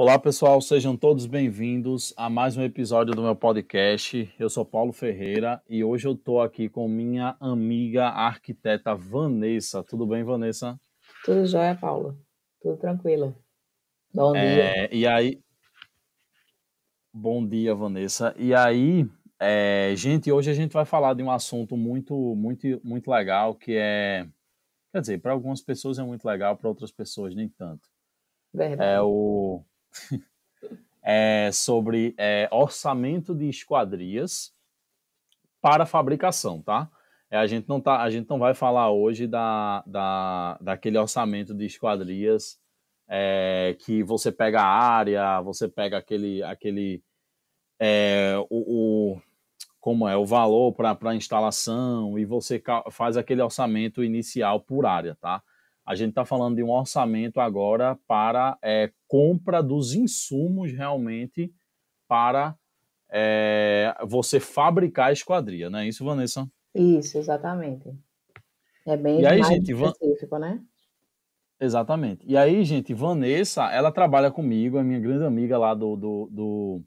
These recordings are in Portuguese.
Olá, pessoal, sejam todos bem-vindos a mais um episódio do meu podcast. Eu sou Paulo Ferreira e hoje eu estou aqui com minha amiga arquiteta Vanessa. Tudo bem, Vanessa? Tudo jóia, Paulo. Tudo tranquilo. Bom é, dia. E aí. Bom dia, Vanessa. E aí, é, gente, hoje a gente vai falar de um assunto muito, muito, muito legal que é. Quer dizer, para algumas pessoas é muito legal, para outras pessoas nem tanto. Verdade. É o é, sobre é, orçamento de esquadrias para fabricação, tá? É, a, gente não tá, a gente não vai falar hoje da, da, daquele orçamento de esquadrias é, que você pega a área, você pega aquele, aquele é, o, o, como é o valor para a instalação e você faz aquele orçamento inicial por área, tá? a gente está falando de um orçamento agora para é, compra dos insumos realmente para é, você fabricar a esquadria, não é isso, Vanessa? Isso, exatamente. É bem e aí, gente, específico, Van... né? Exatamente. E aí, gente, Vanessa, ela trabalha comigo, é minha grande amiga lá do, do, do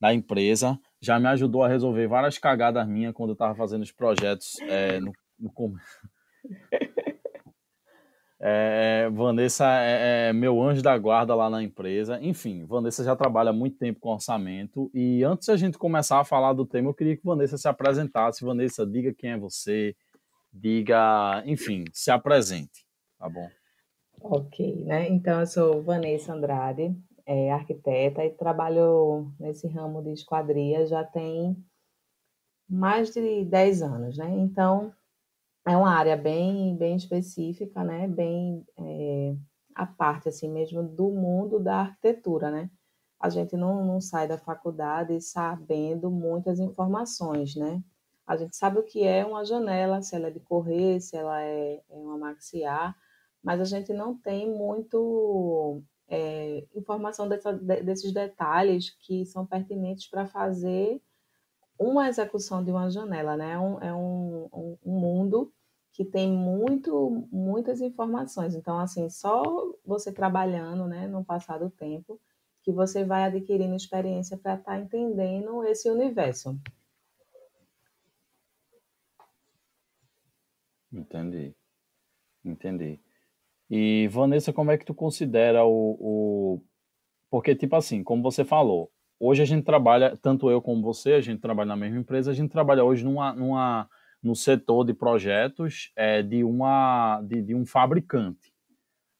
da empresa, já me ajudou a resolver várias cagadas minhas quando eu estava fazendo os projetos é, no, no... É, é, Vanessa é, é, meu anjo da guarda lá na empresa. Enfim, Vanessa já trabalha muito tempo com orçamento. E antes a gente começar a falar do tema, eu queria que Vanessa se apresentasse. Vanessa, diga quem é você, diga, enfim, se apresente, tá bom? Ok, né? Então, eu sou Vanessa Andrade, é, arquiteta, e trabalho nesse ramo de esquadria já tem mais de 10 anos, né? Então, é uma área bem, bem específica, né? Bem é, eh, a parte assim mesmo do mundo da arquitetura, né? A gente não, não sai da faculdade sabendo muitas informações, né? A gente sabe o que é uma janela, se ela é de correr, se ela é, é uma maxiar, mas a gente não tem muito é, informação dessa, desses detalhes que são pertinentes para fazer uma execução de uma janela, né? É um, é um, um, mundo que tem muito, muitas informações. Então, assim, só você trabalhando, né, no passar do tempo, que você vai adquirindo experiência para estar tá entendendo esse universo. Entendi, entendi. E Vanessa, como é que tu considera o, o... porque tipo assim, como você falou, hoje a gente trabalha, tanto eu como você, a gente trabalha na mesma empresa, a gente trabalha hoje numa, numa, no setor de projetos é, de, uma, de, de um fabricante,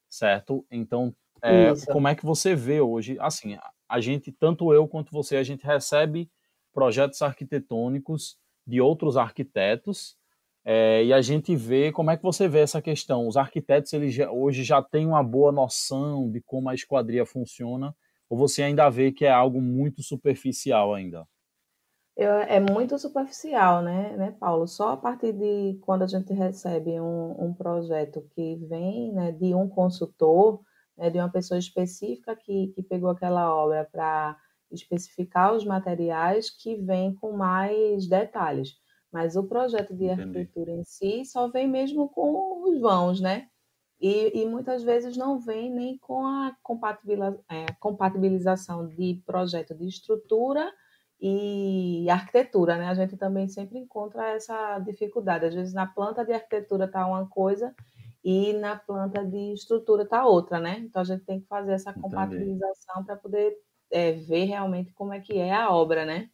certo? Então, é, como é que você vê hoje? Assim, a gente, tanto eu quanto você, a gente recebe projetos arquitetônicos de outros arquitetos, é, e a gente vê como é que você vê essa questão. Os arquitetos eles já, hoje já têm uma boa noção de como a esquadria funciona ou você ainda vê que é algo muito superficial ainda? é muito superficial, né, né, Paulo? Só a partir de quando a gente recebe um, um projeto que vem né, de um consultor, né, de uma pessoa específica que, que pegou aquela obra para especificar os materiais que vem com mais detalhes. Mas o projeto de Entendi. arquitetura em si só vem mesmo com os vãos, né? E, e muitas vezes não vem nem com a é, compatibilização de projeto de estrutura e arquitetura, né? A gente também sempre encontra essa dificuldade. Às vezes na planta de arquitetura está uma coisa e na planta de estrutura está outra, né? Então a gente tem que fazer essa compatibilização para poder é, ver realmente como é que é a obra, né?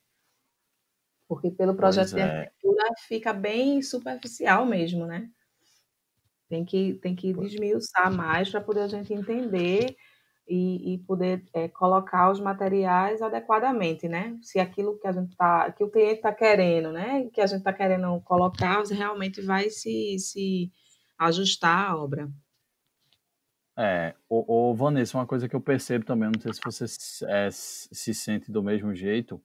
Porque pelo projeto é. de arquitetura fica bem superficial mesmo, né? Tem que, tem que desmiuçar mais para poder a gente entender e, e poder é, colocar os materiais adequadamente, né? Se aquilo que a gente tá, que o cliente está querendo, né? Que a gente está querendo colocar, realmente vai se, se ajustar à obra. É, o, Vanessa, uma coisa que eu percebo também, não sei se você é, se sente do mesmo jeito,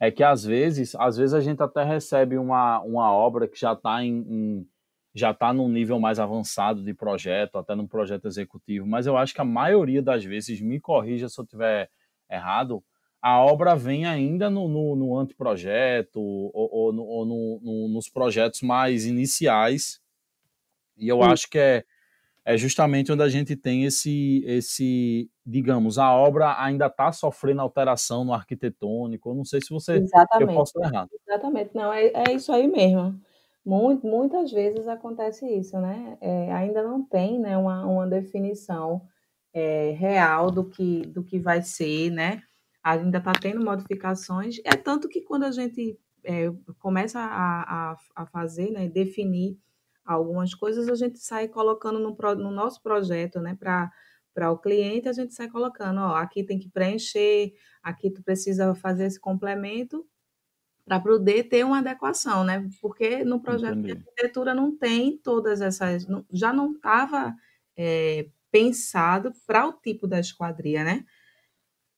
é que às vezes, às vezes a gente até recebe uma, uma obra que já está em, em já está num nível mais avançado de projeto, até num projeto executivo, mas eu acho que a maioria das vezes, me corrija se eu tiver errado, a obra vem ainda no, no, no anteprojeto ou, ou, no, ou no, nos projetos mais iniciais. E eu Sim. Hum. acho que é, é justamente onde a gente tem esse, esse digamos, a obra ainda está sofrendo alteração no arquitetônico. Eu não sei se você. Exatamente. Eu posso Exatamente. Não, é, é isso aí mesmo. Muito, muitas vezes acontece isso, né? É, ainda não tem né, uma, uma definição é, real do que, do que vai ser, né? Ainda está tendo modificações. É tanto que quando a gente é, começa a, a, a fazer, né, definir algumas coisas, a gente sai colocando no, pro, no nosso projeto, né, para para o cliente, a gente sai colocando, ó, aqui tem que preencher, aqui tu precisa fazer esse complemento, para poder ter uma adequação, né? Porque no projeto Entendi. de arquitetura não tem todas essas, não, já não estava é, pensado para o tipo da esquadria, né?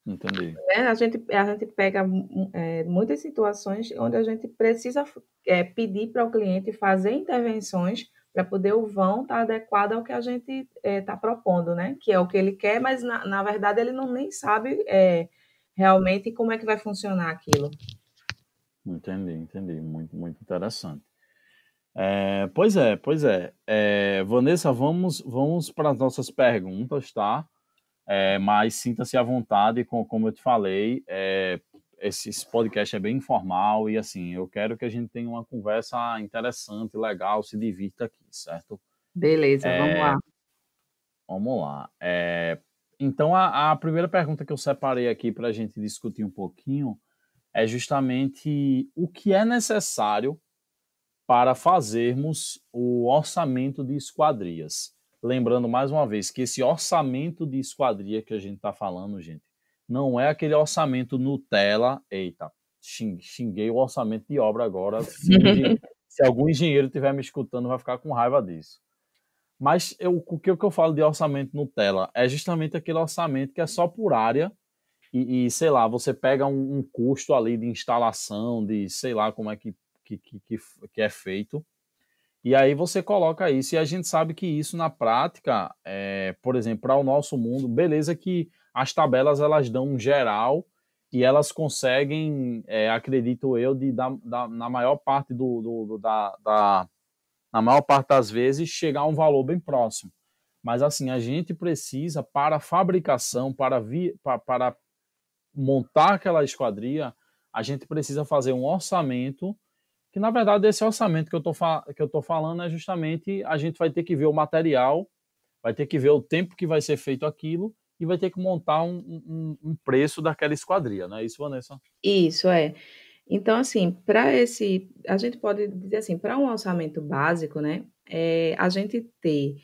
Entendi. É, a, gente, a gente pega é, muitas situações onde a gente precisa é, pedir para o cliente fazer intervenções para poder o vão estar tá adequado ao que a gente está é, propondo, né? Que é o que ele quer, mas na, na verdade ele não nem sabe é, realmente como é que vai funcionar aquilo. Entendi, entendi. Muito, muito interessante. É, pois é, pois é. é. Vanessa, vamos, vamos para as nossas perguntas, tá? É, mas sinta-se à vontade, com, como eu te falei, é, esse, esse, podcast é bem informal e assim, eu quero que a gente tenha uma conversa interessante, legal, se divirta aqui, certo? Beleza, é, vamos lá. Vamos lá. É, então, a, a primeira pergunta que eu separei aqui para a gente discutir um pouquinho é justamente o que é necessário para fazermos o orçamento de esquadrias. Lembrando mais uma vez que esse orçamento de esquadria que a gente está falando, gente, não é aquele orçamento Nutella. Eita, xinguei o orçamento de obra agora. Se, se algum engenheiro estiver me escutando, vai ficar com raiva disso. Mas eu, o que eu falo de orçamento Nutella é justamente aquele orçamento que é só por área e, e, sei lá, você pega um, um, custo ali de instalação, de sei lá como é que, que, que, que é feito, e aí você coloca isso. E a gente sabe que isso na prática, é, por exemplo, para o nosso mundo, beleza que as tabelas elas dão um geral e elas conseguem, é, acredito eu, de da, da, na maior parte do, do, do da, da, na maior parte das vezes chegar a um valor bem próximo. Mas assim a gente precisa para fabricação, para vi, para, para montar aquela esquadria, a gente precisa fazer um orçamento, que na verdade esse orçamento que eu estou falando é justamente a gente vai ter que ver o material, vai ter que ver o tempo que vai ser feito aquilo e vai ter que montar um, um, um preço daquela esquadria, não é isso, Vanessa? Isso, é. Então, assim, para esse, a gente pode dizer assim, para um orçamento básico, né, é, a gente ter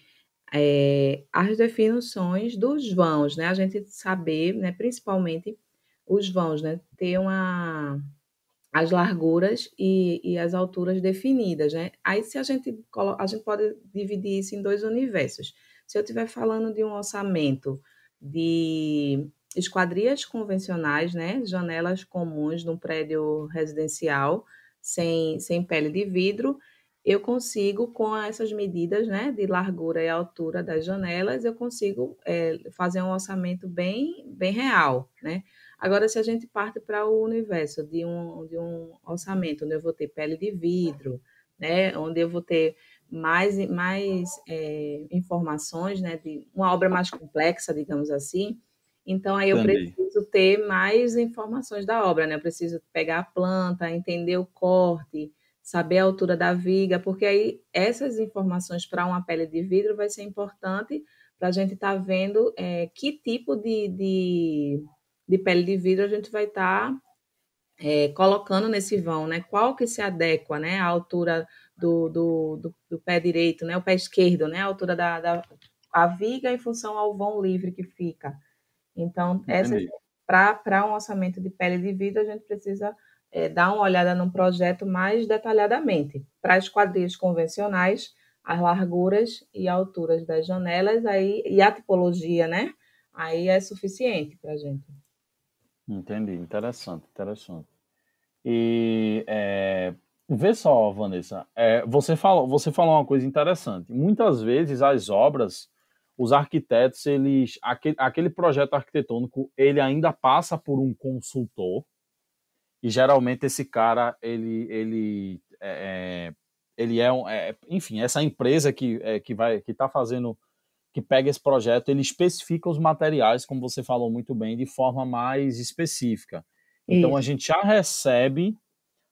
é, as definições dos vãos, né, a gente saber, né, principalmente os vãos, né? Ter uma, as larguras e, e, as alturas definidas, né? Aí se a gente a gente pode dividir isso em dois universos. Se eu estiver falando de um orçamento de esquadrias convencionais, né, janelas comuns num prédio residencial sem, sem pele de vidro, eu consigo com essas medidas, né, de largura e altura das janelas, eu consigo é, fazer um orçamento bem bem real, né? Agora, se a gente parte para o universo de um, de um orçamento onde eu vou ter pele de vidro, né, onde eu vou ter mais, mais é, informações, né, de uma obra mais complexa, digamos assim, então aí eu preciso ter mais informações da obra, né? Eu preciso pegar a planta, entender o corte, saber a altura da viga, porque aí essas informações para uma pele de vidro vai ser importante para a gente estar tá vendo é, que tipo de, de de pele de vidro, a gente vai estar tá, é, colocando nesse vão, né? Qual que se adequa, né? A altura do, do, do, do, pé direito, né? O pé esquerdo, né? A altura da, da a viga em função ao vão livre que fica. Então, para um orçamento de pele de vidro, a gente precisa é, dar uma olhada num projeto mais detalhadamente. Para as quadrilhas convencionais, as larguras e alturas das janelas aí, e a tipologia, né? Aí é suficiente para a gente. Entendi, interessante, interessante. E é, vê só, Vanessa, é, você, falou, você falou uma coisa interessante. Muitas vezes as obras, os arquitetos, eles aquele, aquele projeto arquitetônico, ele ainda passa por um consultor, e geralmente esse cara, ele, ele é, é ele é, é, enfim, essa empresa que, é, que vai que está fazendo que pega esse projeto, ele especifica os materiais, como você falou muito bem, de forma mais específica. Então Isso. a gente já recebe,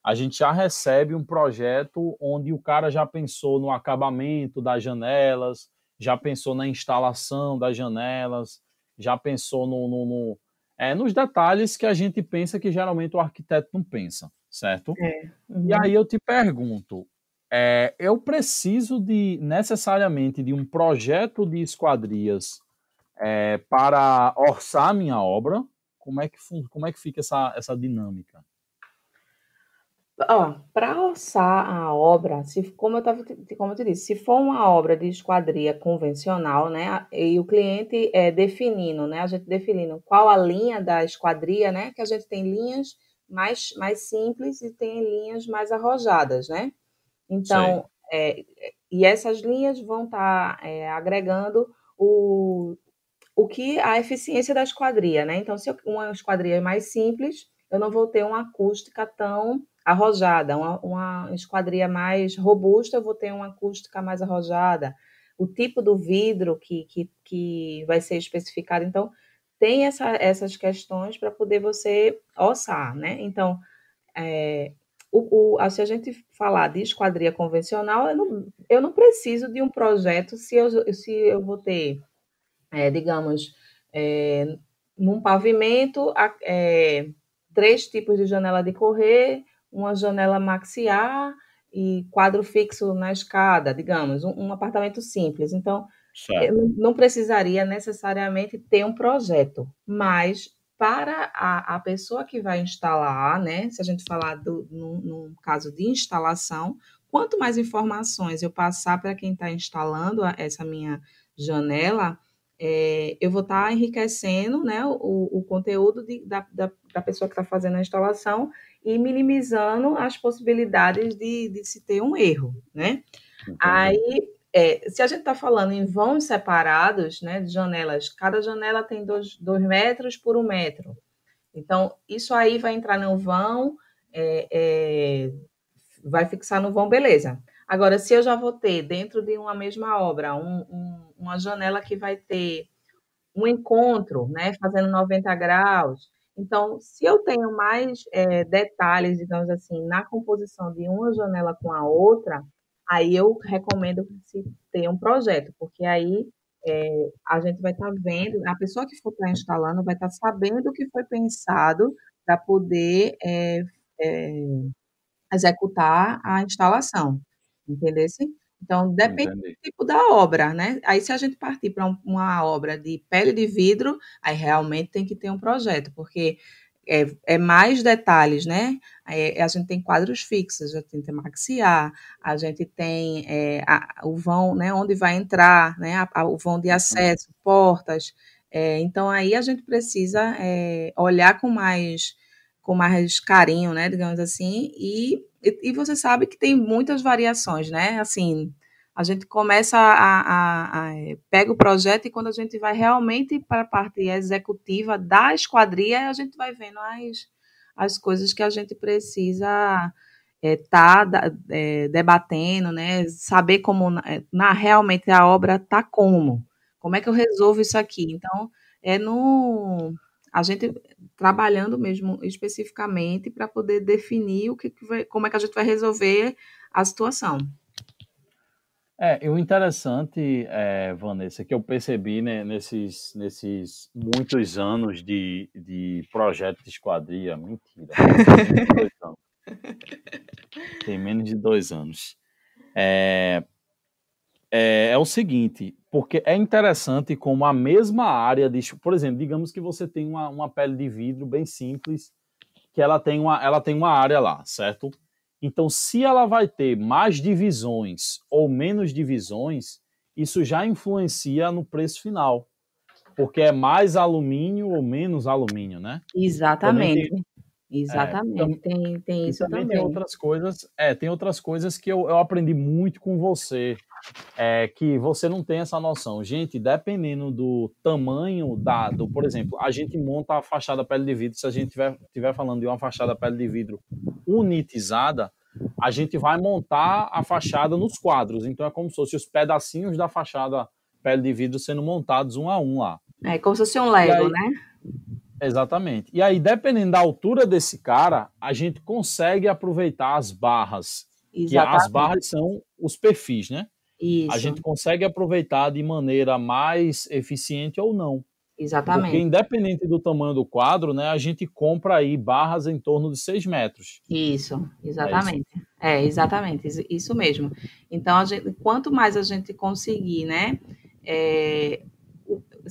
a gente já recebe um projeto onde o cara já pensou no acabamento das janelas, já pensou na instalação das janelas, já pensou no, no, no é, nos detalhes que a gente pensa que geralmente o arquiteto não pensa, certo? É. Uhum. E aí eu te pergunto, é, eu preciso de necessariamente de um projeto de esquadrias é, para orçar minha obra. Como é que como é que fica essa, essa dinâmica? Ah, para orçar a obra, se, como, eu tava, como eu te disse, se for uma obra de esquadria convencional, né, e o cliente é definindo, né, a gente definindo qual a linha da esquadria, né, que a gente tem linhas mais, mais simples e tem linhas mais arrojadas, né, então, é, é, e essas linhas vão estar tá, é, agregando o, o que a eficiência da esquadria, né? Então, se uma esquadria é mais simples, eu não vou ter uma acústica tão arrojada, uma, uma esquadria mais robusta, eu vou ter uma acústica mais arrojada, o tipo do vidro que, que, que vai ser especificado. Então, tem essa, essas questões para poder você ossar, né? Então, é, o, o, se a gente falar de esquadria convencional, eu não, eu não preciso de um projeto se eu, se eu vou ter, é, digamos, é, num pavimento, é, três tipos de janela de correr, uma janela maxiar e quadro fixo na escada, digamos, um, um apartamento simples. Então, não precisaria necessariamente ter um projeto, mas para a, a pessoa que vai instalar, né? Se a gente falar do, no, no caso de instalação, quanto mais informações eu passar para quem está instalando essa minha janela, é, eu vou estar tá enriquecendo né, o, o conteúdo de, da, da, da, pessoa que está fazendo a instalação e minimizando as possibilidades de, de se ter um erro, né? Aí é, se a gente está falando em vãos separados, né, de janelas, cada janela tem dois, dois metros por um metro. Então, isso aí vai entrar no vão, é, é, vai fixar no vão, beleza. Agora, se eu já vou ter dentro de uma mesma obra um, um, uma janela que vai ter um encontro, né, fazendo 90 graus, então, se eu tenho mais é, detalhes, digamos assim, na composição de uma janela com a outra, Aí eu recomendo se ter um projeto, porque aí é, a gente vai estar tá vendo, a pessoa que for estar tá instalando vai estar tá sabendo o que foi pensado para poder é, é, executar a instalação, entendeu? Assim? Então, depende Entendi. do tipo da obra, né? Aí, se a gente partir para uma obra de pele de vidro, aí realmente tem que ter um projeto, porque é, é mais detalhes, né? É, a gente tem quadros fixos, a gente tem maxiar, a gente tem é, a, o vão, né? Onde vai entrar, né? A, a, o vão de uhum. acesso, portas. É, então aí a gente precisa é, olhar com mais com mais carinho, né, digamos assim, e, e você sabe que tem muitas variações, né, assim, a gente começa a, a, a é, pega o projeto e quando a gente vai realmente para a parte executiva da esquadria, a gente vai vendo as, as coisas que a gente precisa estar é, tá, é, debatendo, né? Saber como é, na, realmente a obra tá como, como é que eu resolvo isso aqui. Então é no a gente trabalhando mesmo especificamente para poder definir o que, que vai, como é que a gente vai resolver a situação. É, e o interessante, é, Vanessa, é que eu percebi né, nesses, nesses muitos anos de, de projeto de esquadria, mentira, tem menos de dois anos, é, é, é, o seguinte, porque é interessante como a mesma área, de, por exemplo, digamos que você tem uma, uma pele de vidro bem simples, que ela tem uma, ela tem uma área lá, certo? Então, se ela vai ter mais divisões ou menos divisões, isso já influencia no preço final, porque é mais alumínio ou menos alumínio, né? Exatamente. É, Exatamente, é, tem, tem isso também, também. Tem outras coisas, é, tem outras coisas que eu, eu aprendi muito com você, é, que você não tem essa noção. Gente, dependendo do tamanho da, do, por exemplo, a gente monta a fachada pele de vidro, se a gente estiver tiver falando de uma fachada pele de vidro unitizada, a gente vai montar a fachada nos quadros, então é como se fosse os pedacinhos da fachada pele de vidro sendo montados um a um lá. É como se fosse um Lego, aí, né? Exatamente. E aí, dependendo da altura desse cara, a gente consegue aproveitar as barras. Exatamente. Que as barras são os perfis, né? Isso. A gente consegue aproveitar de maneira mais eficiente ou não. Exatamente. Porque independente do tamanho do quadro, né, a gente compra aí barras em torno de 6 metros. É isso, exatamente. É, isso. é exatamente, isso mesmo. Então, gente, quanto mais a gente conseguir, né, é,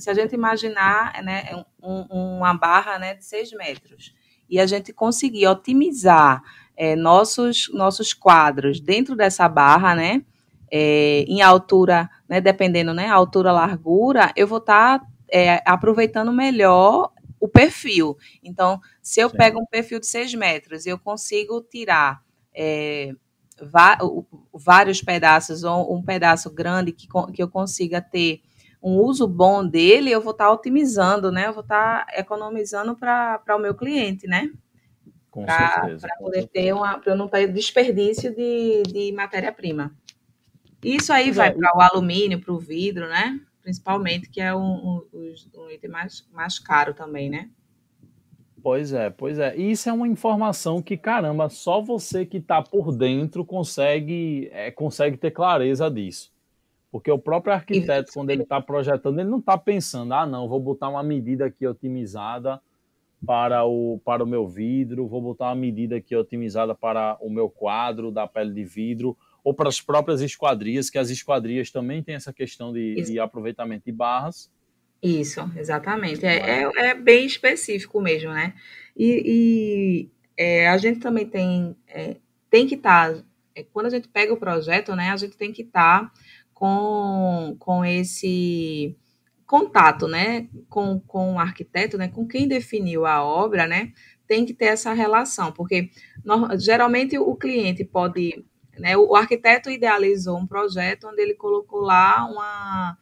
se a gente imaginar né, é um, uma barra né, de 6 metros e a gente conseguir otimizar é, nossos, nossos quadros dentro dessa barra, né? É, em altura, né, dependendo, né, altura, largura, eu vou estar tá, é, aproveitando melhor o perfil. Então, se eu Sim. pego um perfil de 6 metros e eu consigo tirar é, vários pedaços ou um pedaço grande que, que eu consiga ter um uso bom dele, eu vou estar tá otimizando, né? Eu vou estar tá economizando para o meu cliente, né? Com pra, certeza. Para poder ter uma, para eu não ter desperdício de, de matéria-prima. Isso aí vai é. para o alumínio, para o vidro, né? Principalmente, que é um, um, um item mais, mais caro também, né? Pois é, pois é. E isso é uma informação que, caramba, só você que está por dentro consegue, é, consegue ter clareza disso. Porque o próprio arquiteto, quando ele está projetando, ele não está pensando, ah, não, vou botar uma medida aqui otimizada para o, para o meu vidro, vou botar uma medida aqui otimizada para o meu quadro da pele de vidro, ou para as próprias esquadrias, que as esquadrias também têm essa questão de, de aproveitamento de barras. Isso, exatamente. É, é, é bem específico mesmo, né? E, e é, a gente também tem, é, tem que estar, tá, é, quando a gente pega o projeto, né, a gente tem que estar. Tá com, com esse contato, né, com, com o arquiteto, né, com quem definiu a obra, né, tem que ter essa relação, porque geralmente o cliente pode, né, o arquiteto idealizou um projeto onde ele colocou lá uma,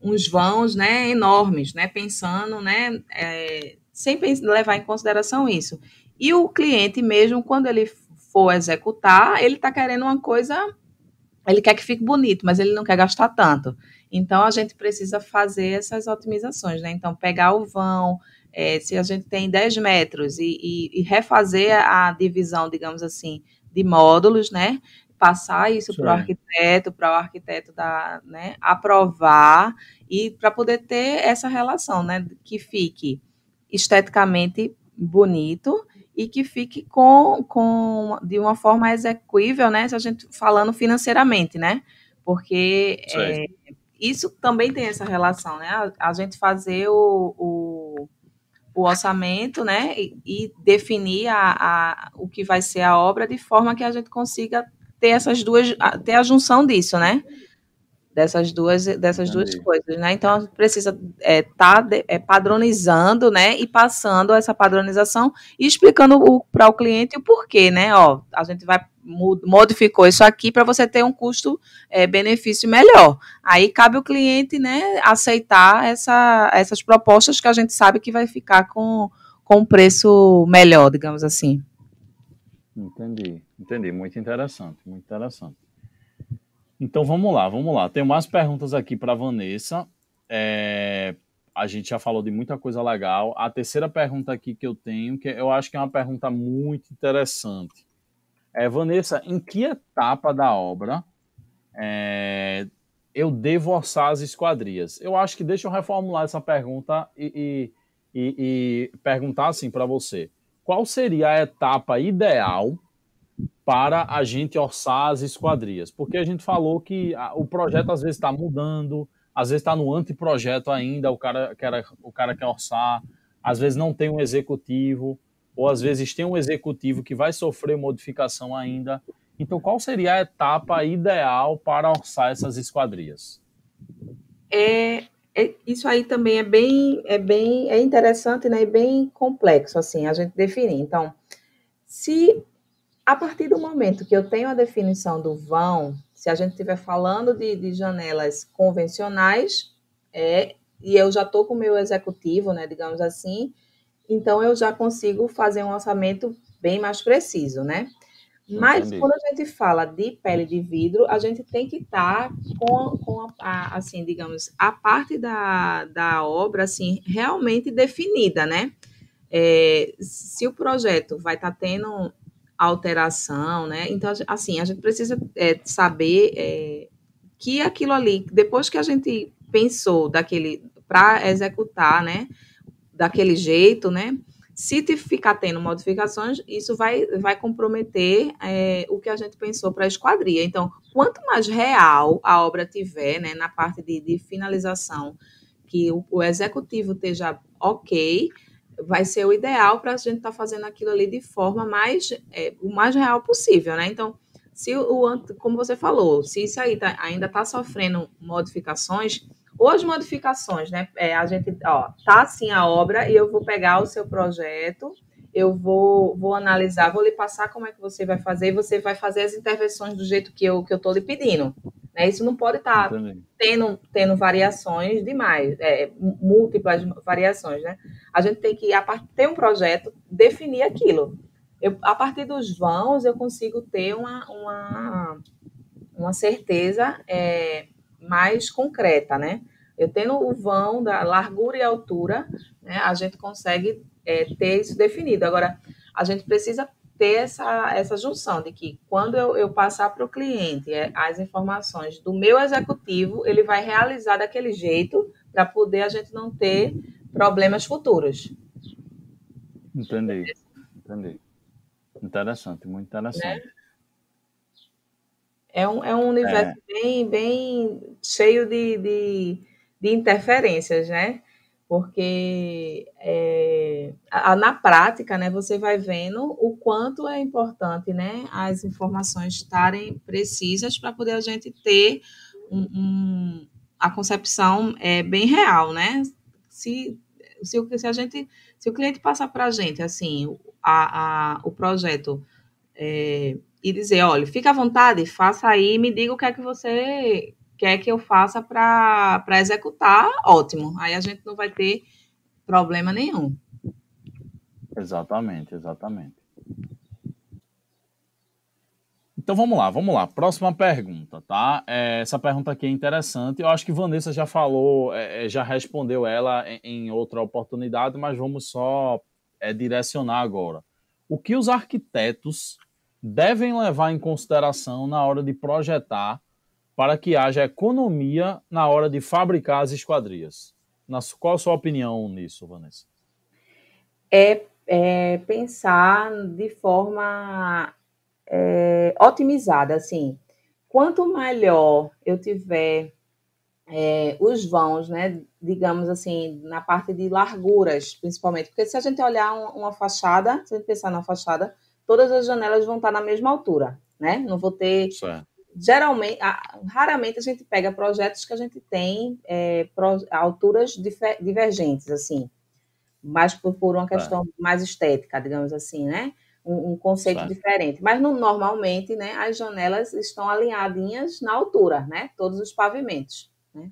uns vãos, né, enormes, né, pensando, né, é, sem levar em consideração isso. E o cliente mesmo, quando ele for executar, ele está querendo uma coisa ele quer que fique bonito, mas ele não quer gastar tanto. Então a gente precisa fazer essas otimizações, né? Então, pegar o vão, é, se a gente tem 10 metros e, e, e, refazer a divisão, digamos assim, de módulos, né? Passar isso para o é. arquiteto, para o arquiteto da, né? aprovar e para poder ter essa relação, né? Que fique esteticamente bonito e que fique com, com de uma forma execuível, né? Se a gente falando financeiramente, né? Porque é, isso também tem essa relação, né? A, a gente fazer o, o, o, orçamento, né? E, e definir a, a, o que vai ser a obra de forma que a gente consiga ter essas duas, ter a junção disso, né? dessas duas dessas Entendi. duas coisas, né? Então precisa é, tá é, padronizando, né? E passando essa padronização e explicando para o cliente o porquê, né? Ó, a gente vai modificou isso aqui para você ter um custo é, benefício melhor. Aí cabe o cliente, né? Aceitar essa, essas propostas que a gente sabe que vai ficar com com um preço melhor, digamos assim. Entendi, entendi. Muito interessante, muito interessante. Então vamos lá, vamos lá. Tem mais perguntas aqui para Vanessa. É, a gente já falou de muita coisa legal. A terceira pergunta aqui que eu tenho, que eu acho que é uma pergunta muito interessante. É, Vanessa, em que etapa da obra é, eu devo orçar as esquadrias? Eu acho que deixa eu reformular essa pergunta e, e, e, e perguntar assim para você: qual seria a etapa ideal para a gente orçar as esquadrias. Porque a gente falou que a, o projeto às vezes está mudando, às vezes está no anteprojeto ainda, o cara, quer, o cara quer orçar, às vezes não tem um executivo, ou às vezes tem um executivo que vai sofrer modificação ainda. Então, qual seria a etapa ideal para orçar essas esquadrias? É, é, isso aí também é bem, é bem é interessante né? e é bem complexo assim, a gente definir. Então, se a partir do momento que eu tenho a definição do vão, se a gente estiver falando de, de janelas convencionais, é, e eu já estou com o meu executivo, né, digamos assim, então eu já consigo fazer um orçamento bem mais preciso, né? Mas Entendi. quando a gente fala de pele de vidro, a gente tem que estar tá com, com a, a, assim, digamos, a parte da, da obra assim realmente definida, né? É, se o projeto vai estar tá tendo alteração, né? Então, assim, a gente precisa é, saber é, que aquilo ali, depois que a gente pensou daquele para executar, né, daquele jeito, né? Se te ficar tendo modificações, isso vai, vai comprometer é, o que a gente pensou para a esquadria. Então, quanto mais real a obra tiver, né, na parte de, de finalização, que o, o executivo esteja ok, vai ser o ideal para a gente estar tá fazendo aquilo ali de forma mais é, o mais real possível, né? Então, se o como você falou, se isso aí tá, ainda está sofrendo modificações, ou as modificações, né? É, a gente, ó, tá assim a obra e eu vou pegar o seu projeto, eu vou, vou analisar, vou lhe passar como é que você vai fazer e você vai fazer as intervenções do jeito que eu que eu estou lhe pedindo. Né? Isso não pode estar tá tendo, tendo variações demais, é, múltiplas variações. Né? A gente tem que, a partir ter um projeto, definir aquilo. Eu, a partir dos vãos, eu consigo ter uma, uma, uma certeza é, mais concreta. Né? Eu tendo o vão da largura e altura, né, a gente consegue é, ter isso definido. Agora, a gente precisa ter essa, essa junção de que quando eu, eu passar para o cliente é, as informações do meu executivo, ele vai realizar daquele jeito para poder a gente não ter problemas futuros. Entendi, entendi. Interessante, muito interessante. Né? É um, é um universo é. Bem, bem cheio de, de, de interferências, né? porque é, a, na prática, né, você vai vendo o quanto é importante, né, as informações estarem precisas para poder a gente ter um, um, a concepção é, bem real, né? Se, se, o, se a gente, se o cliente passar para a gente, assim, a, o projeto é, e dizer, olha, fica à vontade, faça aí, me diga o que é que você quer é que eu faça para executar, ótimo. Aí a gente não vai ter problema nenhum. Exatamente, exatamente. Então vamos lá, vamos lá. Próxima pergunta, tá? É, essa pergunta aqui é interessante. Eu acho que Vanessa já falou, é, é já respondeu ela em, em, outra oportunidade, mas vamos só é, direcionar agora. O que os arquitetos devem levar em consideração na hora de projetar para que haja economia na hora de fabricar as esquadrias. Na, qual a sua opinião nisso, Vanessa? É, é pensar de forma é, otimizada, assim. Quanto melhor eu tiver é, os vãos, né, digamos assim, na parte de larguras, principalmente, porque se a gente olhar uma fachada, se a gente pensar na fachada, todas as janelas vão estar na mesma altura, né? Não vou ter certo geralmente, raramente a gente pega projetos que a gente tem é, alturas divergentes, assim, mas por, por uma questão mais estética, digamos assim, né? Um, um conceito diferente. Mas no, normalmente, né, as janelas estão alinhadinhas na altura, né? Todos os pavimentos. Né?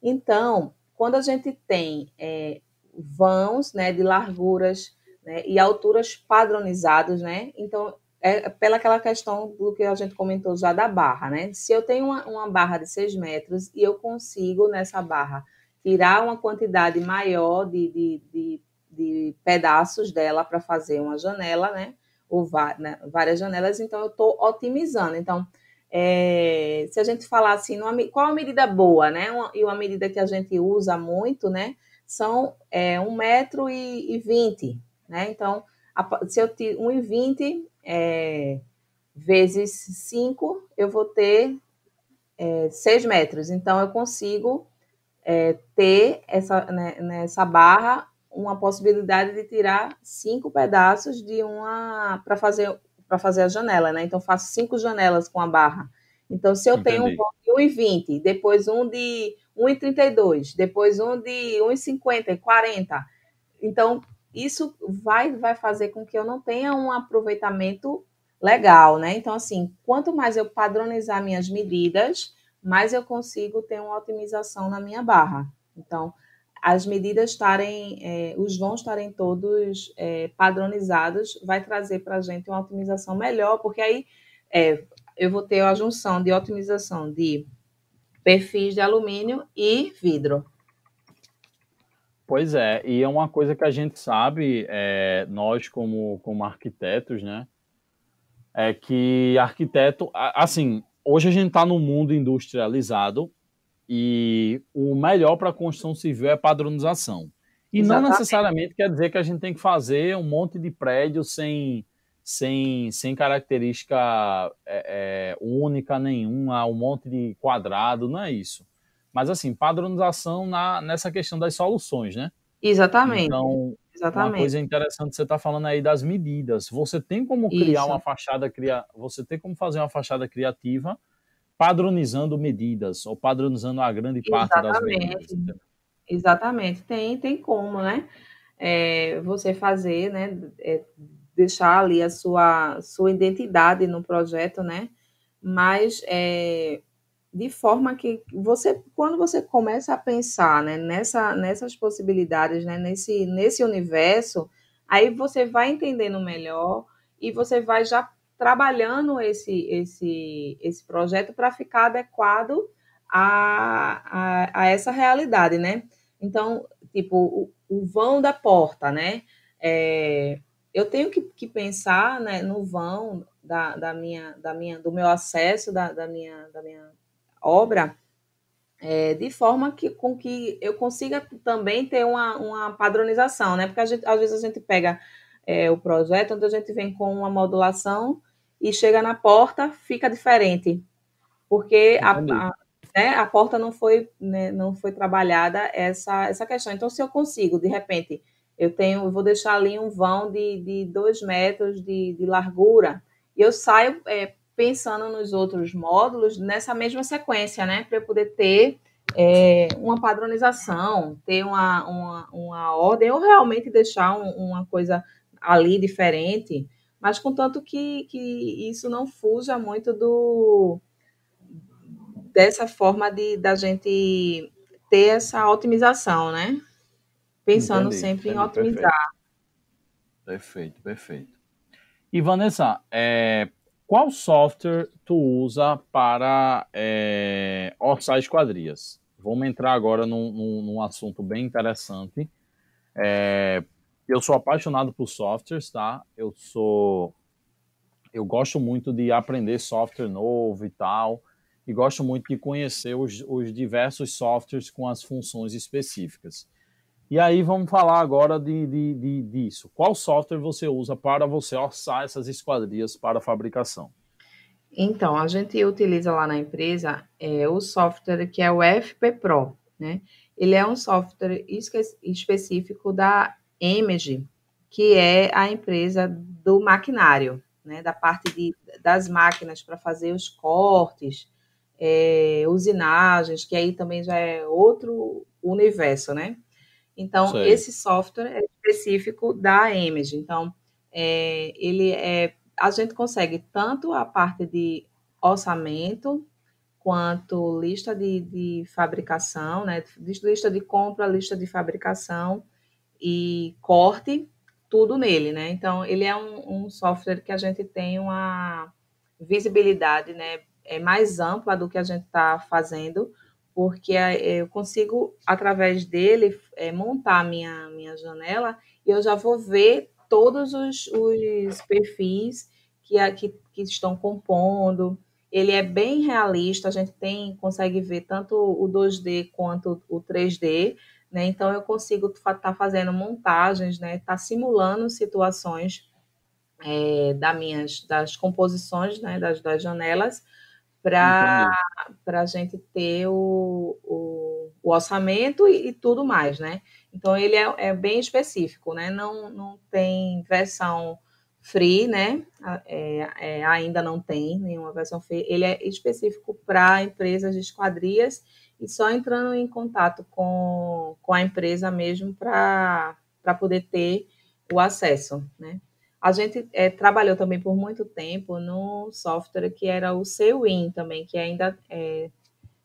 Então, quando a gente tem é, vãos, né, de larguras né, e alturas padronizados, né? Então, é pela aquela questão do que a gente comentou já da barra, né? Se eu tenho uma, uma barra de 6 metros e eu consigo nessa barra tirar uma quantidade maior de, de, de, de pedaços dela para fazer uma janela, né? Ou né? várias janelas, então eu estou otimizando. Então, é, se a gente falar assim, numa, qual a medida boa, né? Uma, e uma medida que a gente usa muito, né? São é, 1,20m, né? Então, a, se eu tiro 1,20m, é, vezes 5, eu vou ter é, 6 metros. Então, eu consigo é, ter essa, né, nessa barra uma possibilidade de tirar cinco pedaços de uma para fazer para fazer a janela, né? Então faço cinco janelas com a barra. Então se eu Entendi. tenho um de 1,20, depois um de 1,32, depois um de 1,50 e 40, então isso vai, vai fazer com que eu não tenha um aproveitamento legal, né? Então, assim, quanto mais eu padronizar minhas medidas, mais eu consigo ter uma otimização na minha barra. Então, as medidas estarem, é, os vão estarem todos é, padronizados, vai trazer para a gente uma otimização melhor, porque aí é, eu vou ter a junção de otimização de perfis de alumínio e vidro. Pois é, e é uma coisa que a gente sabe, é, nós como, como arquitetos, né? É que arquiteto, assim, hoje a gente está num mundo industrializado e o melhor para a construção civil é padronização. E Exatamente. não necessariamente quer dizer que a gente tem que fazer um monte de prédio sem, sem, sem característica é, é, única nenhuma, um monte de quadrado, não é isso mas assim, padronização na, nessa questão das soluções, né? Exatamente. Então, Exatamente. uma coisa interessante você está falando aí das medidas. Você tem como criar Isso. uma fachada, criar, você tem como fazer uma fachada criativa padronizando medidas ou padronizando a grande parte das medidas. Exatamente, tem, tem como, né? É, você fazer, né? É, deixar ali a sua, sua identidade no projeto, né? Mas é, de forma que você, quando você começa a pensar né, nessa, nessas possibilidades, né, nesse, nesse universo, aí você vai entendendo melhor e você vai já trabalhando esse, esse, esse projeto para ficar adequado a, a, a, essa realidade, né? Então, tipo, o, o vão da porta, né? É, eu tenho que, que pensar né, no vão da, da minha, da minha, do meu acesso, da, da, minha, da minha obra, é, de forma que, com que eu consiga também ter uma, uma padronização, né? Porque gente, às vezes a gente pega é, o projeto, onde então a gente vem com uma modulação e chega na porta, fica diferente. Porque a, a, né, a porta não foi, né, não foi trabalhada essa, essa questão. Então, se eu consigo, de repente, eu tenho, eu vou deixar ali um vão de, de dois metros de, de largura, e eu saio é, pensando nos outros módulos nessa mesma sequência, né? Para eu poder ter é, uma padronização, ter uma, uma, uma, ordem, ou realmente deixar um, uma coisa ali diferente, mas contanto que, que isso não fuja muito do dessa forma de da gente ter essa otimização, né? Pensando Entendi. sempre Entendi. em otimizar. Perfeito, perfeito. perfeito. E Vanessa, é, qual software tu usa para é, orçar esquadrias? Vamos entrar agora num, num, num assunto bem interessante. É, eu sou apaixonado por softwares, tá? Eu sou, eu gosto muito de aprender software novo e tal, e gosto muito de conhecer os, os diversos softwares com as funções específicas. E aí vamos falar agora de, de, de, disso. Qual software você usa para você orçar essas esquadrias para fabricação? Então, a gente utiliza lá na empresa é, o software que é o FP Pro, né? Ele é um software específico da Image, que é a empresa do maquinário, né? Da parte de, das máquinas para fazer os cortes, é, usinagens, que aí também já é outro universo, né? Então, Sei. esse software é específico da Image. Então, é, ele é, a gente consegue tanto a parte de orçamento, quanto lista de, de fabricação, né? lista de compra, lista de fabricação e corte, tudo nele, né? Então, ele é um, um software que a gente tem uma visibilidade né, é mais ampla do que a gente está fazendo, porque eh, eu consigo, através dele, eh, montar a minha, minha janela e eu já vou ver todos os, os perfis que, que, que estão compondo. Ele é bem realista, a gente tem consegue ver tanto o 2D quanto o 3D, né? Então eu consigo estar tá fazendo montagens, né? Tá simulando situações é, da minhas, das composições, né? das, das janelas, para a gente ter o, o, o orçamento e, e, tudo mais, né? Então ele é, é, bem específico, né? Não, não tem versão free, né? É, é, ainda não tem nenhuma versão free. Ele é específico para empresas de esquadrias e só entrando em contato com, com a empresa mesmo para poder ter o acesso, né? A gente é, trabalhou também por muito tempo no software que era o CWIN também, que ainda é,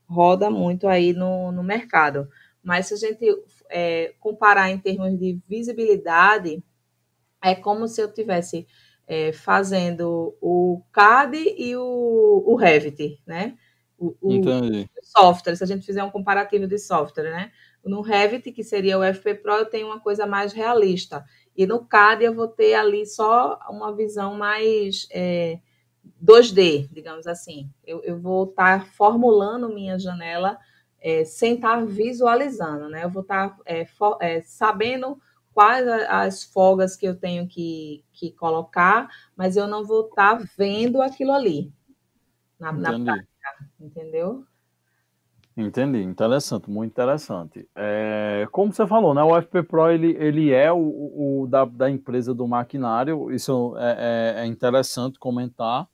roda muito aí no, no mercado. Mas se a gente é, comparar em termos de visibilidade, é como se eu tivesse fazendo o CAD e o, o Revit, né? O, o, software, se a gente fizer um comparativo de software, né? No Revit, que seria o FP Pro, eu tenho uma coisa mais realista. E no CAD eu vou ter ali só uma visão mais é, 2D, digamos assim. Eu, eu vou estar tá formulando minha janela é, sem estar tá visualizando, né? Eu vou estar tá, é, é, sabendo quais as folgas que eu tenho que, que colocar, mas eu não vou estar vendo aquilo ali na, na prática, entendeu? Entendi, interessante, muito interessante. É, como você falou, né, o FP Pro ele, ele é o, o da, da, empresa do maquinário, isso é, é, é, interessante comentar.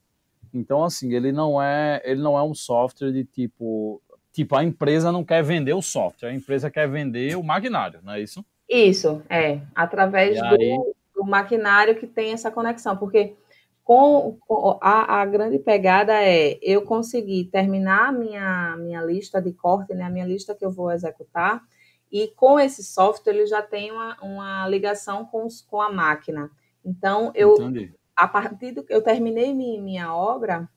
Então, assim, ele não é ele não é um software de tipo tipo a empresa não quer vender o software, a empresa quer vender o maquinário, não é isso? Isso é através do, do maquinário que tem essa conexão, porque com, com a, a, grande pegada é eu conseguir terminar a minha, minha lista de corte, né, a minha lista que eu vou executar, e com esse software ele já tem uma, uma ligação com, os, com a máquina. Então, eu, Entendi. a partir do que eu terminei minha, minha obra,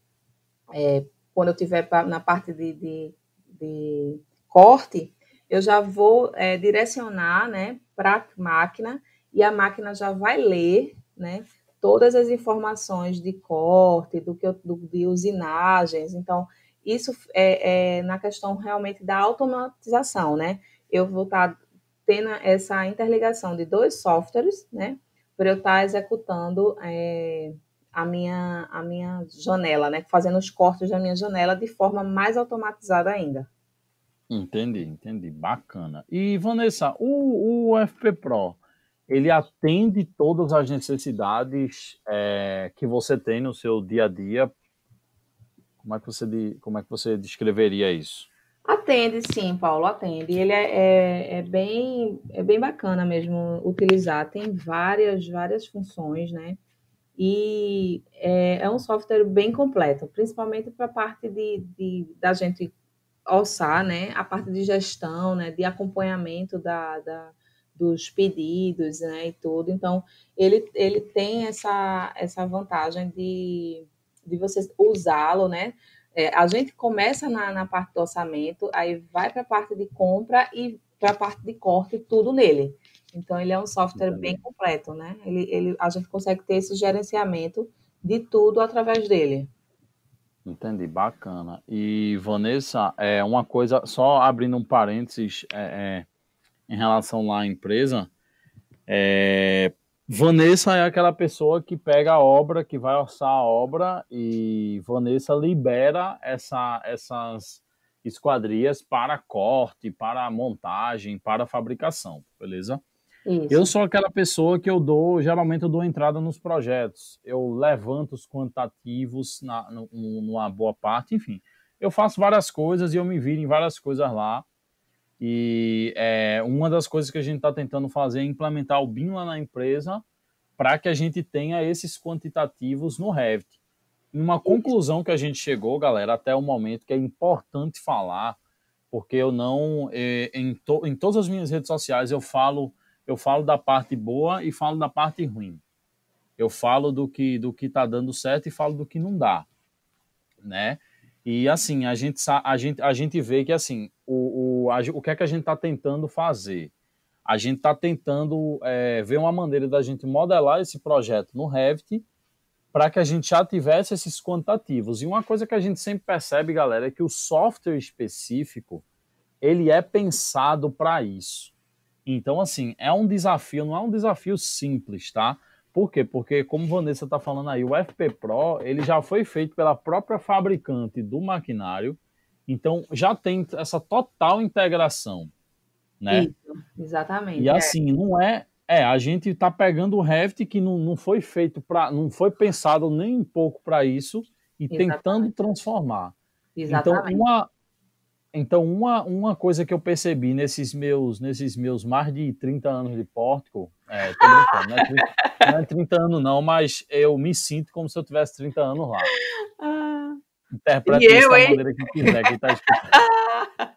é, quando eu estiver na parte de, de, de, corte, eu já vou é, direcionar né, para a máquina e a máquina já vai ler né, todas as informações de corte, do que do, de usinagens. Então, isso é, é, na questão realmente da automatização, né? Eu vou estar tá tendo essa interligação de dois softwares, né? Para eu estar tá executando é, a, minha, a minha janela, né? Fazendo os cortes da minha janela de forma mais automatizada ainda. Entendi, entendi. Bacana. E, Vanessa, o, o FP Pro, ele atende todas as necessidades é, que você tem no seu dia a dia. Como é que você, como é que você descreveria isso? Atende, sim, Paulo, atende. Ele é, é, é, bem, é bem bacana mesmo utilizar. Tem várias, várias funções, né? E é, é um software bem completo, principalmente para a parte de, de, da gente alçar, né? A parte de gestão, né? De acompanhamento da, da dos pedidos né, e tudo. Então, ele, ele tem essa, essa vantagem de, de você usá-lo, né? É, a gente começa na, na parte do orçamento, aí vai para a parte de compra e para a parte de corte, tudo nele. Então, ele é um software uhum. bem completo, né? Ele, ele, a gente consegue ter esse gerenciamento de tudo através dele. Entendi, bacana. E, Vanessa, é uma coisa, só abrindo um parênteses, é, é em relação lá à empresa, é, Vanessa é aquela pessoa que pega a obra, que vai orçar a obra, e Vanessa libera essa, essas esquadrias para corte, para montagem, para fabricação, beleza? Isso. Eu sou aquela pessoa que eu dou, geralmente eu dou entrada nos projetos, eu levanto os quantitativos na, no, numa boa parte, enfim. Eu faço várias coisas e eu me viro em várias coisas lá e é, uma das coisas que a gente está tentando fazer é implementar o BIM lá na empresa para que a gente tenha esses quantitativos no Revit. Uma conclusão que a gente chegou, galera, até o momento que é importante falar, porque eu não é, em, to, em todas as minhas redes sociais eu falo eu falo da parte boa e falo da parte ruim. Eu falo do que do que está dando certo e falo do que não dá, né? E assim, a gente, a gente, a gente vê que assim, o, o, a, o que é que a gente está tentando fazer? A gente está tentando é, ver uma maneira da gente modelar esse projeto no Revit para que a gente já tivesse esses quantitativos. E uma coisa que a gente sempre percebe, galera, é que o software específico ele é pensado para isso. Então, assim, é um desafio, não é um desafio simples, tá? Por quê? Porque, como Vanessa está falando aí, o FP Pro ele já foi feito pela própria fabricante do maquinário, então já tem essa total integração, né? Isso, exatamente. E é. assim, é. não é... É, a gente está pegando o Revit que não, não foi feito para... Não foi pensado nem um pouco para isso e exatamente. tentando transformar. Então, exatamente. Então, uma, então, uma, uma coisa que eu percebi nesses meus, nesses meus mais de 30 anos de pórtico, é, tô brincando, não é, 30, não é 30 anos não, mas eu me sinto como se eu tivesse 30 anos lá. Ah, Interpreta isso da maneira que quiser, quem tá escutando.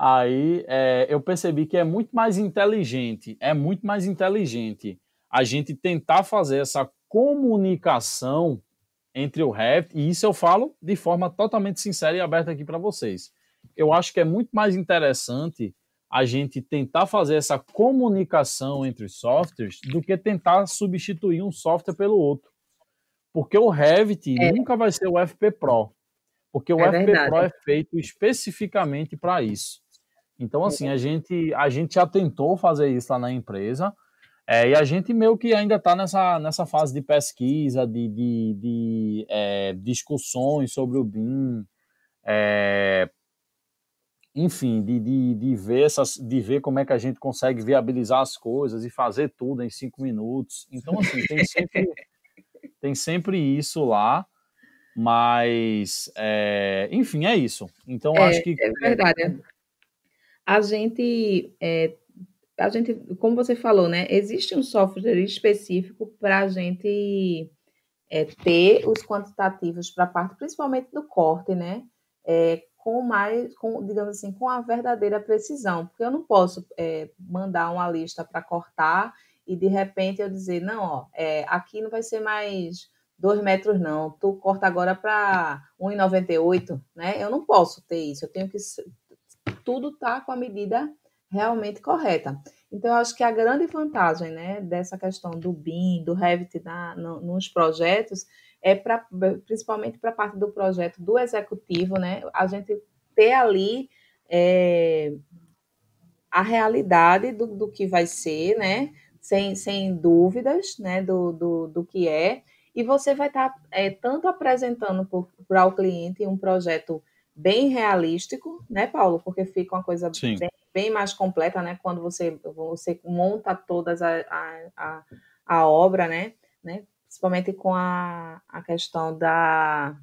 Aí é, eu percebi que é muito mais inteligente, é muito mais inteligente a gente tentar fazer essa comunicação entre o Revit, e isso eu falo de forma totalmente sincera e aberta aqui para vocês. Eu acho que é muito mais interessante a gente tentar fazer essa comunicação entre os softwares do que tentar substituir um software pelo outro. Porque o Revit é. nunca vai ser o FP Pro, porque o é FP verdade. Pro é feito especificamente para isso. Então, assim, é a gente, a gente já tentou fazer isso lá na empresa, é, e a gente meio que ainda está nessa, nessa fase de pesquisa, de, de, de é, discussões sobre o BIM, é, enfim, de, de, de, ver essas, de ver como é que a gente consegue viabilizar as coisas e fazer tudo em cinco minutos. Então, assim, tem sempre, tem sempre isso lá, mas, é, enfim, é isso. Então, é, acho que... É verdade, a gente é, a gente, como você falou, né? Existe um software específico para a gente é, ter os quantitativos para a parte, principalmente do corte, né? É, com mais, com, digamos assim, com a verdadeira precisão, porque eu não posso é, mandar uma lista para cortar e de repente eu dizer, não, ó, é, aqui não vai ser mais dois metros, não, tu corta agora para 1,98, né? Eu não posso ter isso, eu tenho que. Tudo tá com a medida realmente correta. Então, eu acho que a grande vantagem né, dessa questão do BIM, do Revit na, no, nos projetos, é pra, principalmente para a parte do projeto do executivo, né, a gente ter ali é, a realidade do, do que vai ser, né, sem, sem dúvidas né, do, do, do que é, e você vai estar tá, é, tanto apresentando para o cliente um projeto bem realístico, né, Paulo? Porque fica uma coisa Sim. bem bem mais completa, né? Quando você, você monta todas a, a, a, obra, né? né? Principalmente com a, a questão da,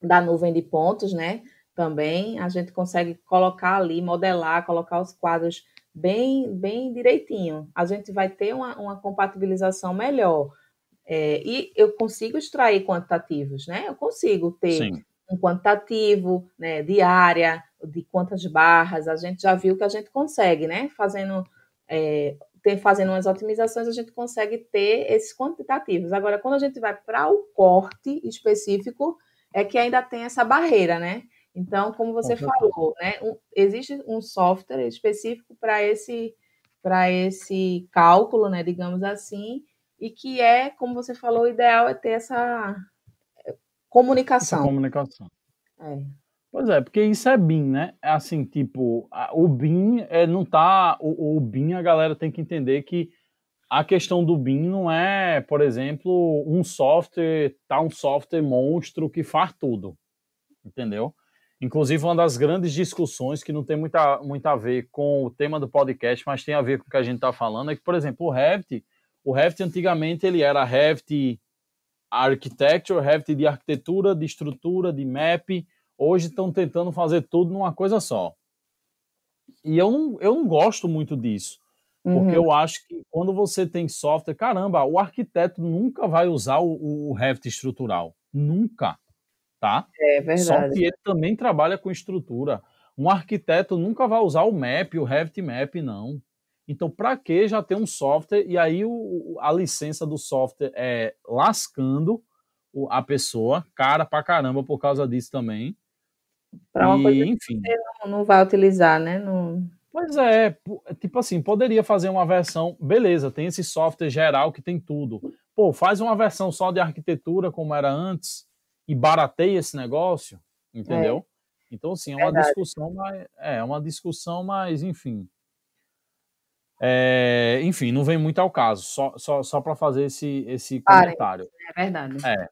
da nuvem de pontos, né? Também a gente consegue colocar ali, modelar, colocar os quadros bem, bem direitinho. A gente vai ter uma, uma compatibilização melhor. É, e eu consigo extrair quantitativos, né? Eu consigo ter Sim. um quantitativo né, de área, de quantas barras, a gente já viu que a gente consegue, né? Fazendo, é, ter, fazendo umas otimizações, a gente consegue ter esses quantitativos. Agora, quando a gente vai para o corte específico, é que ainda tem essa barreira, né? Então, como você falou, né, um, existe um software específico para esse para esse cálculo, né, digamos assim, e que é, como você falou, o ideal é ter essa comunicação. É, essa comunicação. É. Pois é, porque isso é BIM, né? É assim, tipo, a, o BIM é, não tá. O, o BIM, a galera tem que entender que a questão do BIM não é, por exemplo, um software, tá um software monstro que faz tudo. Entendeu? Inclusive, uma das grandes discussões que não tem muita, muito a ver com o tema do podcast, mas tem a ver com o que a gente está falando, é que, por exemplo, o Revit, o Revit antigamente ele era Revit Architecture, Revit de arquitetura, de estrutura, de map, Hoje estão tentando fazer tudo numa coisa só. E eu não, eu não gosto muito disso. Uhum. Porque eu acho que quando você tem software, caramba, o arquiteto nunca vai usar o, o Revit estrutural. Nunca. Tá? É verdade. Só que ele também trabalha com estrutura. Um arquiteto nunca vai usar o Map, o Revit Map, não. Então, para que já ter um software? E aí o, a licença do software é lascando a pessoa, cara pra caramba, por causa disso também. Para uma e, coisa que enfim. você não, não vai utilizar, né? Não... Pois é, tipo assim, poderia fazer uma versão, beleza, tem esse software geral que tem tudo. Pô, faz uma versão só de arquitetura como era antes e barateia esse negócio, entendeu? É. Então, assim, é uma Verdade. discussão, mas é, é uma discussão, mas enfim. É, enfim, não vem muito ao caso, só, só, só para fazer esse, esse comentário. É verdade. É.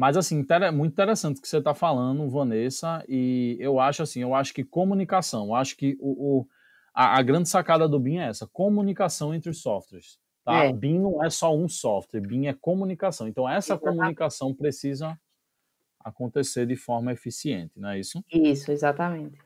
Mas, assim, muito interessante o que você está falando, Vanessa, e eu acho assim, eu acho que comunicação, eu acho que o, o a, a, grande sacada do BIM é essa, comunicação entre os softwares. Tá? É. BIM não é só um software, BIM é comunicação. Então, essa Exato. comunicação precisa acontecer de forma eficiente, não é isso? Isso, exatamente.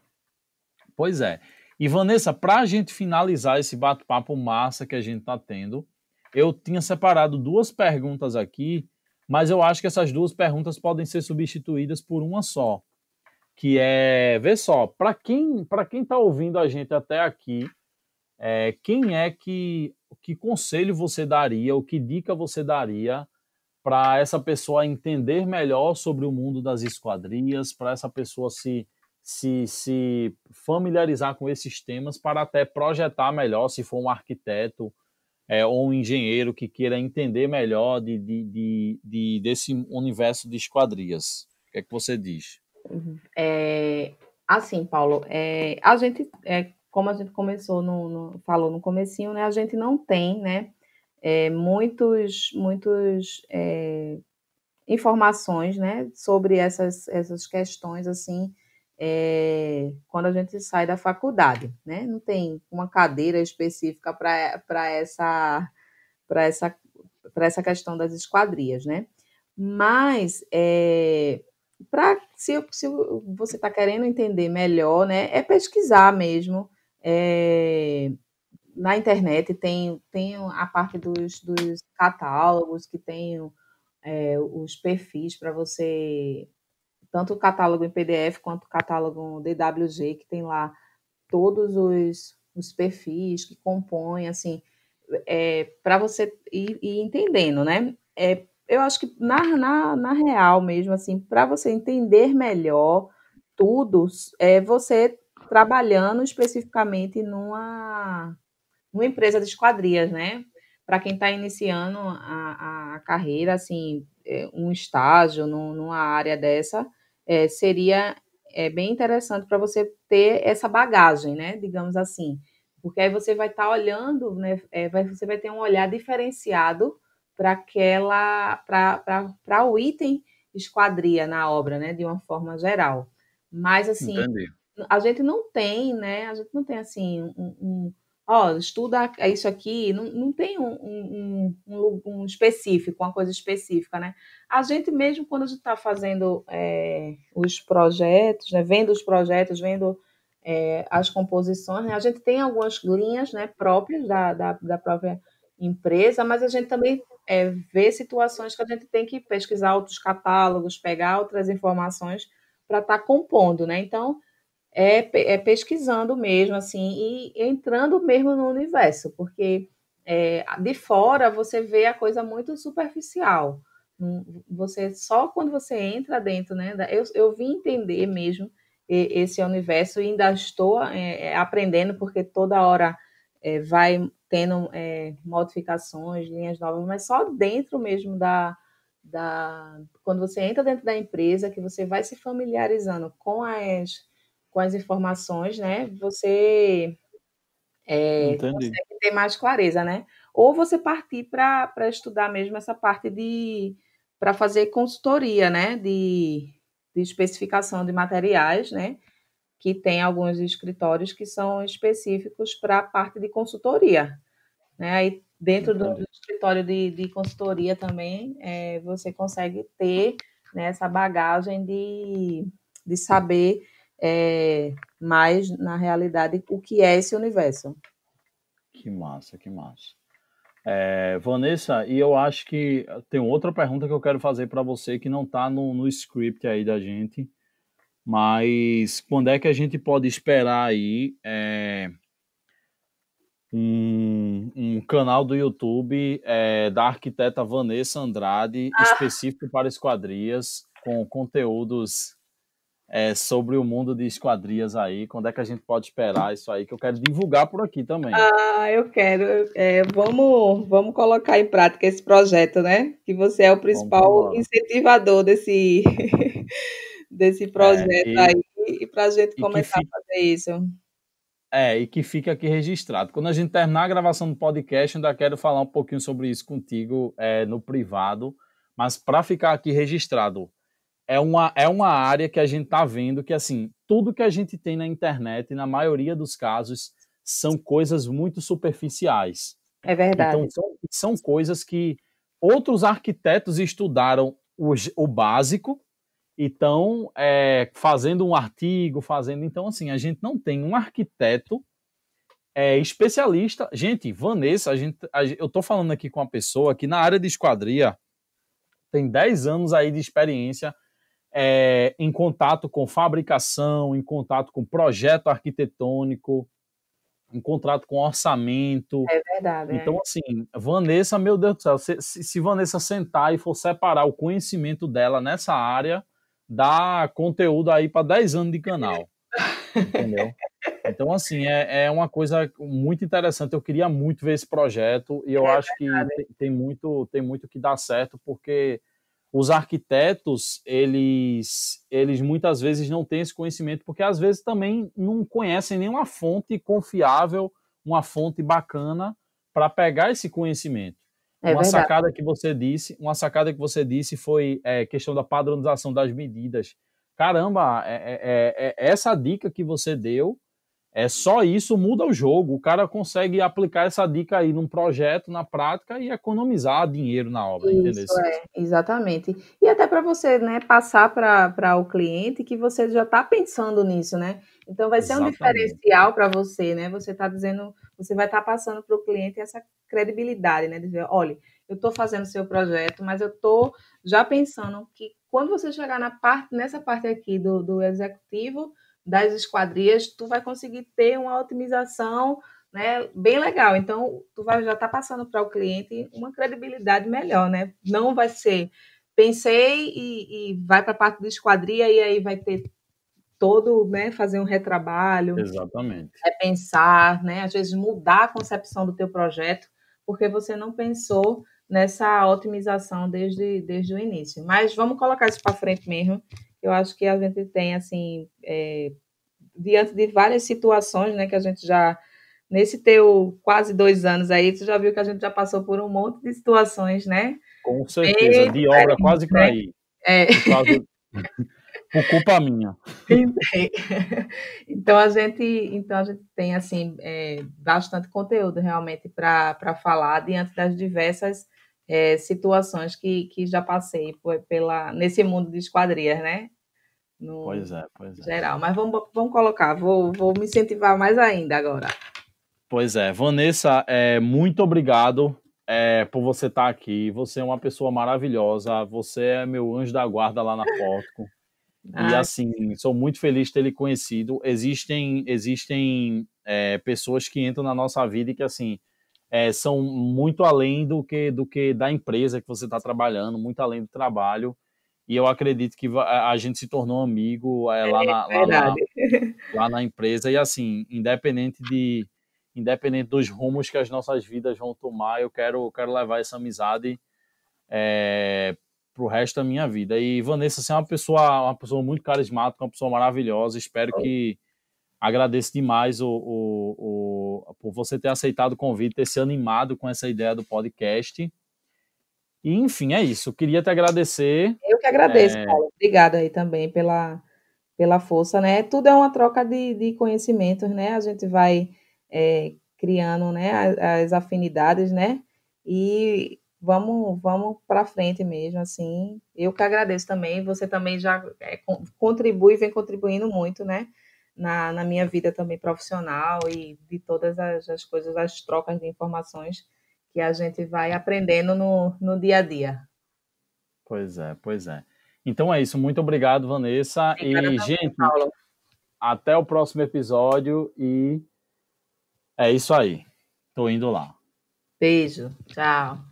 Pois é. E, Vanessa, para a gente finalizar esse bate-papo massa que a gente está tendo, eu tinha separado duas perguntas aqui mas eu acho que essas duas perguntas podem ser substituídas por uma só, que é, vê só, para quem para quem está ouvindo a gente até aqui, é, quem é que que conselho você daria, ou que dica você daria para essa pessoa entender melhor sobre o mundo das esquadrinhas, para essa pessoa se se, se familiarizar com esses temas para até projetar melhor, se for um arquiteto é, ou um engenheiro que queira entender melhor de, de, de, de desse universo de esquadrias? O que é que você diz? Uhum. É, assim, Paulo, é, a gente, é, como a gente começou no, no, falou no comecinho, né, a gente não tem, né, é, muitos, muitos é, informações, né, sobre essas, essas questões, assim, é, quando a gente sai da faculdade, né? Não tem uma cadeira específica para essa para essa para essa questão das esquadrias, né? Mas é, eh, para se, se você está querendo entender melhor, né? É pesquisar mesmo. É, na internet tem, tem a parte dos, dos catálogos que tem é, os perfis para você tanto o catálogo em PDF quanto o catálogo DWG, que tem lá todos os, os perfis que compõem, assim, é, para você ir, ir, entendendo, né? É, eu acho que na, na, na real mesmo, assim, para você entender melhor tudo, é você trabalhando especificamente numa, numa empresa de esquadrias, né? Para quem está iniciando a, a carreira, assim, é, um estágio numa área dessa, é, seria é, bem interessante para você ter essa bagagem, né? Digamos assim. Porque aí você vai estar tá olhando, né? É, você vai ter um olhar diferenciado para aquela, para o item esquadria na obra, né? De uma forma geral. Mas assim, Entendi. a gente não tem, né? A gente não tem assim um, um ó, estuda isso aqui, não, não tem um, um, um, um específico, uma coisa específica, né? A gente mesmo, quando a gente está fazendo é, os projetos, né, vendo os projetos, vendo é, as composições, né, a gente tem algumas linhas né, próprias da, da, da própria empresa, mas a gente também é, vê situações que a gente tem que pesquisar outros catálogos, pegar outras informações para estar tá compondo, né? Então, é, é pesquisando mesmo, assim, e entrando mesmo no universo, porque é, de fora você vê a coisa muito superficial. Você só quando você entra dentro, né? Eu, eu vim entender mesmo esse universo e ainda estou é, é, aprendendo, porque toda hora é, vai tendo é, modificações, linhas novas, mas só dentro mesmo da, da. Quando você entra dentro da empresa, que você vai se familiarizando com as com as informações, né, você é, consegue ter mais clareza, né? Ou você partir para estudar mesmo essa parte de para fazer consultoria, né, de, de especificação de materiais, né, que tem alguns escritórios que são específicos para a parte de consultoria, né? Aí dentro do, do escritório de, de, consultoria também é, você consegue ter né, essa bagagem de, de saber é, mais na realidade o que é esse universo. Que massa, que massa. É, Vanessa, e eu acho que tem outra pergunta que eu quero fazer para você que não está no, no script aí da gente, mas quando é que a gente pode esperar aí é, um, um, canal do YouTube é, da arquiteta Vanessa Andrade, ah. específico para esquadrias, com conteúdos é, sobre o mundo de esquadrias aí. Quando é que a gente pode esperar isso aí? Que eu quero divulgar por aqui também. Ah, eu quero. É, vamos, vamos colocar em prática esse projeto, né? Que você é o principal incentivador desse, desse é, projeto é, e, aí. E para a gente começar a fazer isso. É, e que fica aqui registrado. Quando a gente terminar a gravação do podcast, ainda quero falar um pouquinho sobre isso contigo é, no privado. Mas para ficar aqui registrado, é uma, é uma área que a gente está vendo que, assim, tudo que a gente tem na internet, na maioria dos casos, são coisas muito superficiais. É verdade. Então, são, são coisas que outros arquitetos estudaram o, o básico e estão é, fazendo um artigo, fazendo. Então, assim, a gente não tem um arquiteto é, especialista. Gente, Vanessa, a gente, a, eu estou falando aqui com uma pessoa que na área de esquadria tem 10 anos aí de experiência é, em contato com fabricação, em contato com projeto arquitetônico, em contato com orçamento. É verdade. É. Então, é. assim, Vanessa, meu Deus do céu, se, se, Vanessa sentar e for separar o conhecimento dela nessa área, dá conteúdo aí para 10 anos de canal. Entendeu? Então, assim, é, é uma coisa muito interessante. Eu queria muito ver esse projeto e eu é acho verdade. que tem, tem, muito tem muito que dar certo, porque os arquitetos, eles, eles muitas vezes não têm esse conhecimento, porque às vezes também não conhecem nenhuma fonte confiável, uma fonte bacana para pegar esse conhecimento. É uma verdade. sacada que você disse, uma sacada que você disse foi é, questão da padronização das medidas. Caramba, é, é, é, é essa dica que você deu é só isso muda o jogo. O cara consegue aplicar essa dica aí num projeto, na prática e economizar dinheiro na obra, entendeu? É, é, exatamente. E até para você, né, passar para o cliente que você já está pensando nisso, né? Então vai exatamente. ser um diferencial para você, né? Você está dizendo, você vai estar tá passando para o cliente essa credibilidade, né? Dizer, olha, eu estou fazendo o seu projeto, mas eu estou já pensando que quando você chegar na parte, nessa parte aqui do, do executivo, das esquadrias, tu vai conseguir ter uma otimização né, bem legal. Então, tu vai já estar tá passando para o cliente uma credibilidade melhor, né? Não vai ser pensei e, e vai para a parte de esquadria e aí vai ter todo, né, fazer um retrabalho. Exatamente. É pensar, né, às vezes mudar a concepção do teu projeto, porque você não pensou nessa otimização desde, desde o início. Mas vamos colocar isso para frente mesmo, eu acho que a gente tem, assim, é, diante de várias situações, né, que a gente já, nesse teu quase dois anos aí, você já viu que a gente já passou por um monte de situações, né? Com certeza, de obra quase né? cair. É. Por, por culpa minha. Então a gente, então a gente tem assim é, bastante conteúdo realmente para falar diante das diversas é, situações que, que já passei pela, nesse mundo de esquadrias, né? No pois é, pois é. Geral. Mas vamos, vamos colocar, vou, vou me incentivar mais ainda agora. Pois é, Vanessa, é, muito obrigado é, por você estar tá aqui. Você é uma pessoa maravilhosa, você é meu anjo da guarda lá na Porto. e assim, sou muito feliz de ter lhe conhecido. Existem, existem é, pessoas que entram na nossa vida e que assim é, são muito além do que, do que da empresa que você está trabalhando, muito além do trabalho. E eu acredito que a gente se tornou amigo é, é lá, na, lá, na, lá, na, empresa. E assim, independente de independente dos rumos que as nossas vidas vão tomar, eu quero, quero levar essa amizade é, para o resto da minha vida. E Vanessa, você é uma pessoa, uma pessoa muito carismática, uma pessoa maravilhosa. Espero que agradeço demais o, o, o, por você ter aceitado o convite, ter se animado com essa ideia do podcast. E, enfim, é isso. Queria te agradecer. Eu que agradeço, é... Paulo. Obrigada aí também pela, pela força, né? Tudo é uma troca de, de conhecimentos, né? A gente vai é, criando né, as, as, afinidades, né? E vamos vamos para frente mesmo, assim. Eu que agradeço também. Você também já é, contribui, vem contribuindo muito, né? na, na minha vida também profissional e de todas as, as coisas, as trocas de informações que a gente vai aprendendo no, no dia a dia. Pois é, pois é. Então é isso. Muito obrigado, Vanessa. e, gente, Paulo. até o próximo episódio. E é isso aí. Tô indo lá. Beijo. Tchau.